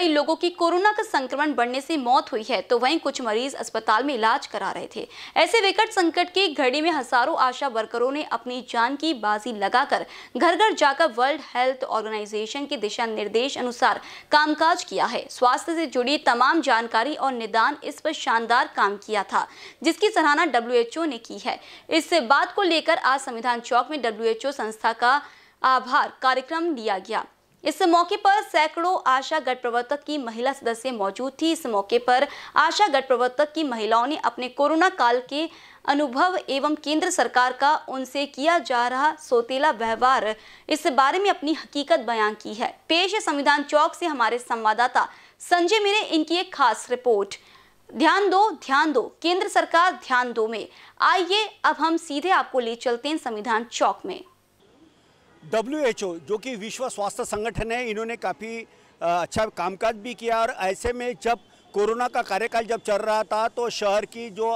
कई लोगों की कोरोना का संक्रमण बढ़ने से मौत हुई है तो वहीं कुछ मरीज अस्पताल में इलाज करा रहे थे ऐसे विकट संकट की घड़ी में हजारों आशा वर्करों ने अपनी जान की बाजी लगाकर घर घर जाकर वर्ल्ड हेल्थ ऑर्गेनाइजेशन के दिशा निर्देश अनुसार कामकाज किया है स्वास्थ्य से जुड़ी तमाम जानकारी और निदान इस पर शानदार काम किया था जिसकी सराहना डब्ल्यू ने की है इस बात को लेकर आज संविधान चौक में डब्ल्यू संस्था का आभार कार्यक्रम लिया गया इस मौके पर सैकड़ों आशा गठ प्रवर्तक की महिला सदस्य मौजूद थी इस मौके पर आशा गठ प्रवर्तक की महिलाओं ने अपने कोरोना काल के अनुभव एवं केंद्र सरकार का उनसे किया जा रहा सोतेला व्यवहार इस बारे में अपनी हकीकत बयान की है पेश संविधान चौक से हमारे संवाददाता संजय मेरे इनकी एक खास रिपोर्ट ध्यान दो ध्यान दो केंद्र सरकार ध्यान दो में आइए अब हम सीधे आपको ले चलते हैं संविधान चौक में डब्ल्यू जो कि विश्व स्वास्थ्य संगठन है इन्होंने काफ़ी अच्छा कामकाज भी किया और ऐसे में जब कोरोना का कार्यकाल जब चल रहा था तो शहर की जो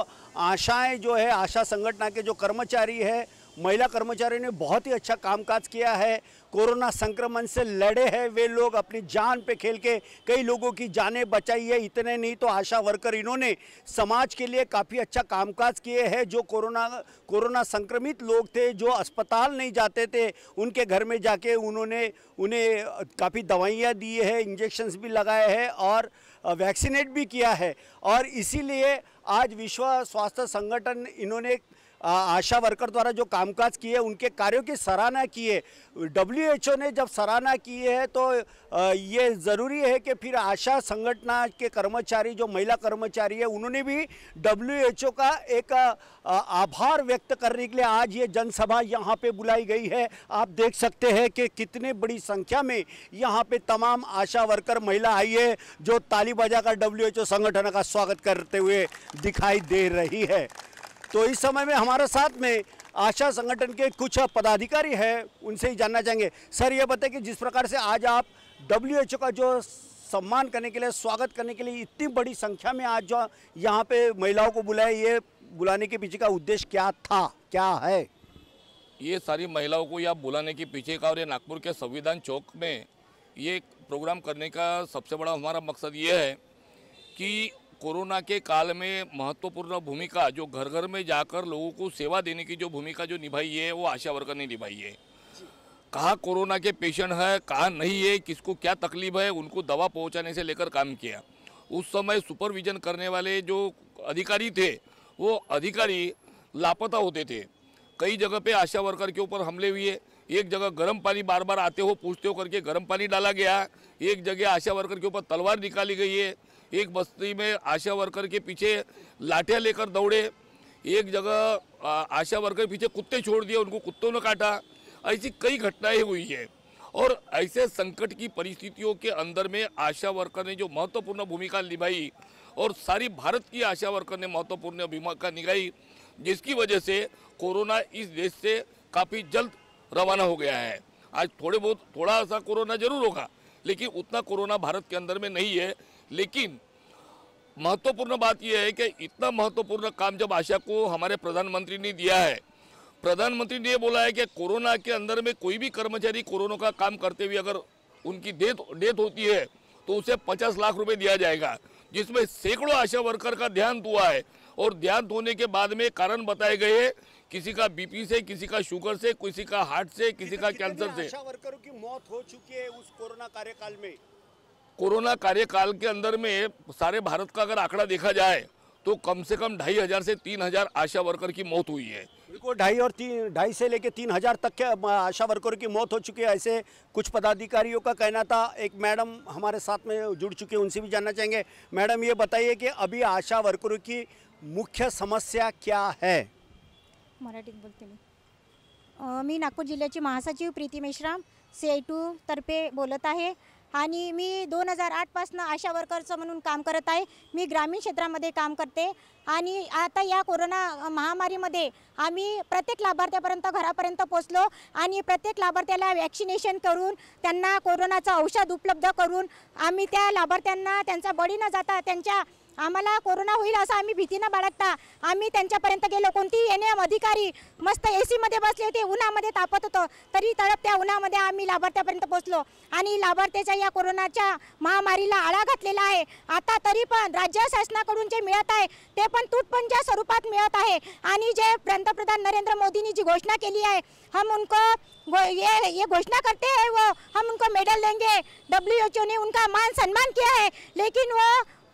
आशाएं जो है आशा संगठन के जो कर्मचारी है महिला कर्मचारियों ने बहुत ही अच्छा कामकाज किया है कोरोना संक्रमण से लड़े हैं वे लोग अपनी जान पे खेल के कई लोगों की जानें बचाई है इतने नहीं तो आशा वर्कर इन्होंने समाज के लिए काफ़ी अच्छा कामकाज किए हैं जो कोरोना कोरोना संक्रमित लोग थे जो अस्पताल नहीं जाते थे उनके घर में जाके उन्होंने उन्हें काफ़ी दवाइयाँ दी है इंजेक्शन्स भी लगाए हैं और वैक्सीनेट भी किया है और इसीलिए आज विश्व स्वास्थ्य संगठन इन्होंने आशा वर्कर द्वारा जो कामकाज किए उनके कार्यों की सराहना की है डब्ल्यू ने जब सराहना की है तो ये ज़रूरी है कि फिर आशा संगठना के कर्मचारी जो महिला कर्मचारी है उन्होंने भी डब्ल्यू का एक आभार व्यक्त करने के लिए आज ये जनसभा यहाँ पे बुलाई गई है आप देख सकते हैं कि कितने बड़ी संख्या में यहाँ पे तमाम आशा वर्कर महिला आई है जो ताली बजा कर डब्ल्यू संगठन का स्वागत करते हुए दिखाई दे रही है तो इस समय में हमारे साथ में आशा संगठन के कुछ पदाधिकारी हैं उनसे ही जानना चाहेंगे सर ये बताए कि जिस प्रकार से आज आप डब्ल्यू का जो सम्मान करने के लिए स्वागत करने के लिए इतनी बड़ी संख्या में आज जो यहाँ पे महिलाओं को बुलाए ये बुलाने के पीछे का उद्देश्य क्या था क्या है ये सारी महिलाओं को यहाँ बुलाने के पीछे का और ये नागपुर के संविधान चौक में ये प्रोग्राम करने का सबसे बड़ा हमारा मकसद ये है कि कोरोना के काल में महत्वपूर्ण भूमिका जो घर घर में जाकर लोगों को सेवा देने की जो भूमिका जो निभाई है वो आशा वर्कर ने निभाई है कहाँ कोरोना के पेशेंट है कहाँ नहीं है किसको क्या तकलीफ है उनको दवा पहुँचाने से लेकर काम किया उस समय सुपरविजन करने वाले जो अधिकारी थे वो अधिकारी लापता होते थे कई जगह पे आशा वर्कर के ऊपर हमले हुए एक जगह गर्म पानी बार बार आते हो पूछते हो करके गर्म पानी डाला गया एक जगह आशा वर्कर के ऊपर तलवार निकाली गई है एक बस्ती में आशा वर्कर के पीछे लाठियाँ लेकर दौड़े एक जगह आशा वर्कर पीछे कुत्ते छोड़ दिए उनको कुत्तों ने काटा ऐसी कई घटनाएं हुई है और ऐसे संकट की परिस्थितियों के अंदर में आशा वर्कर ने जो महत्वपूर्ण भूमिका निभाई और सारी भारत की आशा वर्कर ने महत्वपूर्ण भूमिका निभाई जिसकी वजह से कोरोना इस देश से काफ़ी जल्द रवाना हो गया है आज थोड़े बहुत थोड़ा सा कोरोना जरूर होगा लेकिन उतना कोरोना भारत के अंदर में नहीं है लेकिन महत्वपूर्ण बात यह है कि इतना महत्वपूर्ण काम जब आशा को हमारे प्रधानमंत्री ने दिया है प्रधानमंत्री ने बोला है कि कोरोना के अंदर में कोई भी कर्मचारी कोरोना का काम करते हुए अगर उनकी डेथ डेथ होती है तो उसे पचास लाख रुपए दिया जाएगा जिसमें सैकड़ों आशा वर्कर का ध्यान हुआ है और ध्यान धोने के बाद में कारण बताए गए हैं किसी का बीपी से किसी का शुगर से किसी का हार्ट से किसी का कैंसर से आशा वर्करों की मौत हो चुकी है उस कोरोना कार्यकाल में कोरोना कार्यकाल के अंदर में सारे भारत का अगर आंकड़ा देखा जाए तो कम से कम ढाई हज़ार से तीन हज़ार आशा वर्कर की मौत हुई है बिल्कुल ढाई और तीन ढाई से लेकर तीन हज़ार तक के आशा वर्करों की मौत हो चुकी है ऐसे कुछ पदाधिकारियों का कहना था एक मैडम हमारे साथ में जुड़ चुके हैं उनसे भी जानना चाहेंगे मैडम ये बताइए कि अभी आशा वर्करों की मुख्य समस्या क्या है मराठी बोलते मी मी नागपूर जिल्ह्याची महासचिव प्रीति मेश्राम सी टू तर्फे बोलत है आणि मी दोन हजार आठपासनं आशा वर्करचं म्हणून काम करत आहे मी ग्रामीण क्षेत्रामध्ये काम करते आणि आता या कोरोना महामारीमध्ये आम्ही प्रत्येक लाभार्थ्यापर्यंत घरापर्यंत पोचलो आणि प्रत्येक लाभार्थ्याला वॅक्सिनेशन करून त्यांना कोरोनाचं औषध उपलब्ध करून आम्ही त्या लाभार्थ्यांना त्यांचा बळी न जाता त्यांच्या आम्हाला कोरोना होईल असं आम्ही भीती न बाळगता आम्ही त्यांच्यापर्यंत गेलो कोणतीही एन एम अधिकारी मस्त ए सीमध्ये बसले होते उन्हामध्ये तापत होतं तरी तळप त्या उन्हामध्ये आम्ही लाभार्थ्यापर्यंत पोहोचलो आणि लाभार्थ्याच्या या कोरोनाच्या महामारीला आळा घातलेला आहे आता तरी पण राज्य शासनाकडून जे मिळत आहे ते पण तुटपणच्या स्वरूपात मिळत आहे आणि जे पंतप्रधान नरेंद्र मोदींनी जी घोषणा केली आहे हम उनको ये ये घोषणा करते हैं वो हम उनको मेडल देंगे डब्ल्यू एच ओ ने उनका मान सन्मान किया है लेकिन वो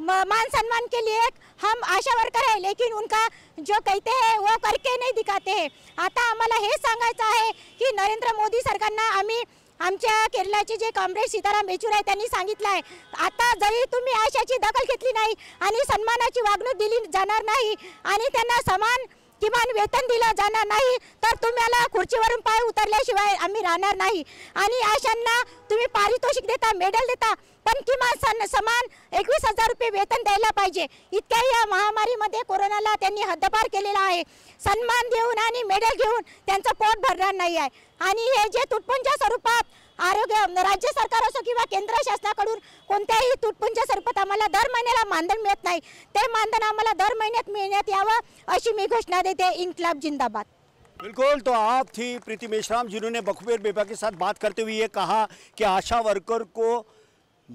मान सम्मान के लिए हम आशा वर्कर है लेकिन उनका जो कहते हैं वो करके नहीं दिखाते हैं आता आम्हाला हे सांगायचं आहे की नरेंद्र मोदी सरकारना आम्ही आमच्या केरळाचे जे काँग्रेस सीताराम येचूर आहे त्यांनी सांगितलं आहे आता जरी तुम्ही आशाची दखल घेतली नाही आणि सन्मानाची वागणूक दिली जाणार नाही आणि त्यांना समान किमान वेतन दिलं जाणार नाही तर तुम्हाला खुर्चीवरून पाय उतरल्याशिवाय आम्ही राहणार नाही आणि अशांना तुम्ही पारितोषिक देता मेडल देता पण किमान सन समान एकवीस हजार रुपये वेतन द्यायला पाहिजे इतक्या या महामारीमध्ये कोरोनाला त्यांनी हद्दपार केलेला आहे सन्मान देऊन आणि मेडल घेऊन त्यांचं पोट भरणार नाही आहे आणि हे जे तुटपुंच्या स्वरूपात आरोग्य राज्य सरकार असो किंवा केंद्र शासनाकडून कोणत्याही तुटपुंच्या स्वरूपात आम्हाला दर महिन्याला मानधन मिळत नाही ते मानधन आम्हाला दर महिन्यात मिळण्यात यावं अशी मी घोषणा देते इंकलाब जिंदाबाद बिल्कुल तो आप थी प्रीति मेश्राम जिन्होंने बखबेर बेबा के साथ बात करते हुए ये कहा कि आशा वर्कर को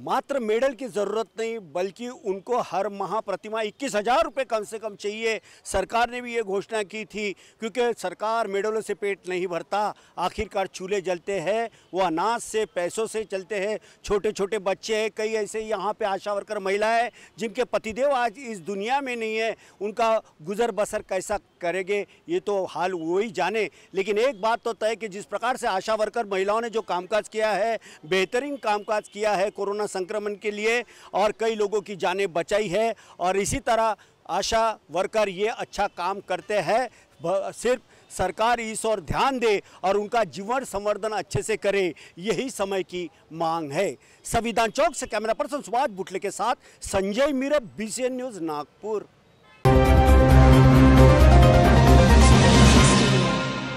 मात्र मेडल की ज़रूरत नहीं बल्कि उनको हर माह प्रतिमा इक्कीस हज़ार रुपये कम से कम चाहिए सरकार ने भी ये घोषणा की थी क्योंकि सरकार मेडलों से पेट नहीं भरता आखिरकार चूल्हे जलते हैं वो अनाज से पैसों से चलते हैं छोटे छोटे बच्चे हैं कई ऐसे यहाँ पे आशा वर्कर महिलाएं जिनके पतिदेव आज इस दुनिया में नहीं है उनका गुजर बसर कैसा करेंगे ये तो हाल वो ही जाने लेकिन एक बात तो तय कि जिस प्रकार से आशा वर्कर महिलाओं ने जो कामकाज किया है बेहतरीन कामकाज किया है कोरोना संक्रमण के लिए और कई लोगों की जानें बचाई है और इसी तरह आशा वर्कर ये अच्छा काम करते हैं सिर्फ सरकार इस ओर ध्यान दे और उनका जीवन संवर्धन अच्छे से करे यही समय की मांग है संविधान चौक से कैमरा पर्सन सुभाष बुटले के साथ संजय मीरा बी न्यूज़ नागपुर